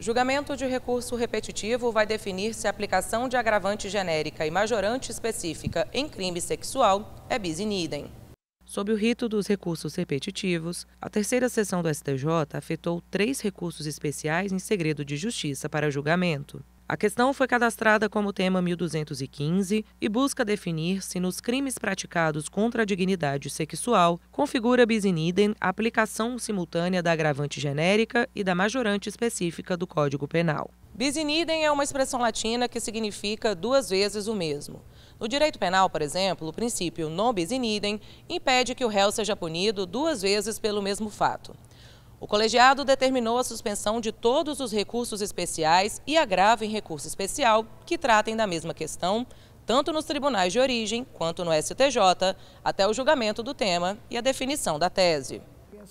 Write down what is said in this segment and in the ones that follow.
Julgamento de recurso repetitivo vai definir se a aplicação de agravante genérica e majorante específica em crime sexual é bis in idem. Sob o rito dos recursos repetitivos, a terceira sessão do STJ afetou três recursos especiais em segredo de justiça para julgamento. A questão foi cadastrada como tema 1215 e busca definir se nos crimes praticados contra a dignidade sexual configura bis in idem a aplicação simultânea da agravante genérica e da majorante específica do Código Penal. Bis in idem é uma expressão latina que significa duas vezes o mesmo. No direito penal, por exemplo, o princípio non bis in idem impede que o réu seja punido duas vezes pelo mesmo fato. O colegiado determinou a suspensão de todos os recursos especiais e agravo em recurso especial que tratem da mesma questão, tanto nos tribunais de origem quanto no STJ, até o julgamento do tema e a definição da tese.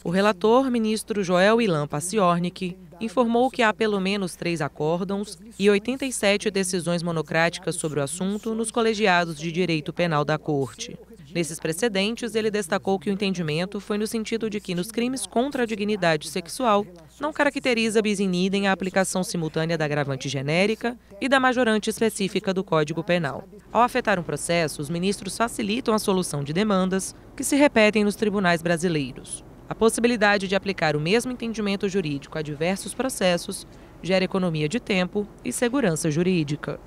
O relator, ministro Joel Ilan Paciornik, informou que há pelo menos três acórdãos e 87 decisões monocráticas sobre o assunto nos colegiados de direito penal da Corte. Nesses precedentes, ele destacou que o entendimento foi no sentido de que nos crimes contra a dignidade sexual não caracteriza bis in idem a aplicação simultânea da agravante genérica e da majorante específica do Código Penal. Ao afetar um processo, os ministros facilitam a solução de demandas que se repetem nos tribunais brasileiros. A possibilidade de aplicar o mesmo entendimento jurídico a diversos processos gera economia de tempo e segurança jurídica.